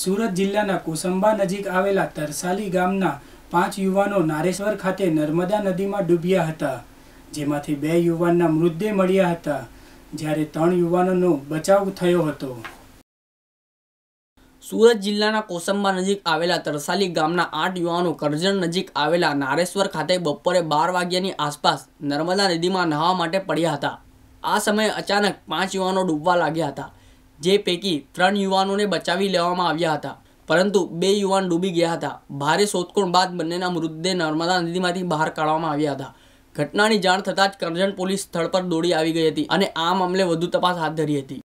સુરત જિલ્લાના કુસંબા નજીક આવેલા તરસાલી ગામના પાંચ યુવાનો નારેશ્વર ખાતે નર્મદા નદીમાં ડૂબ્યા હતા જેમાંથી બે યુવાનના મૃતદેહ મળ્યા હતા જ્યારે ત્રણ યુવાનોનો બચાવ થયો હતો સુરત જિલ્લાના કોસંબા નજીક આવેલા તરસાલી ગામના આઠ યુવાનો કરજણ નજીક આવેલા નારેશ્વર ખાતે બપોરે બાર વાગ્યાની આસપાસ નર્મદા નદીમાં નહાવા માટે પડ્યા હતા આ સમયે અચાનક પાંચ યુવાનો ડૂબવા લાગ્યા હતા જે પૈકી ત્રણ યુવાનોને બચાવી લેવામાં આવ્યા હતા પરંતુ બે યુવાન ડૂબી ગયા હતા ભારે શોધખોળ બાદ બંનેના મૃતદેહ નર્મદા નદીમાંથી બહાર કાઢવામાં આવ્યા હતા ઘટનાની જાણ થતાં જ કરજણ પોલીસ સ્થળ પર દોડી આવી ગઈ હતી અને આ મામલે વધુ તપાસ હાથ ધરી હતી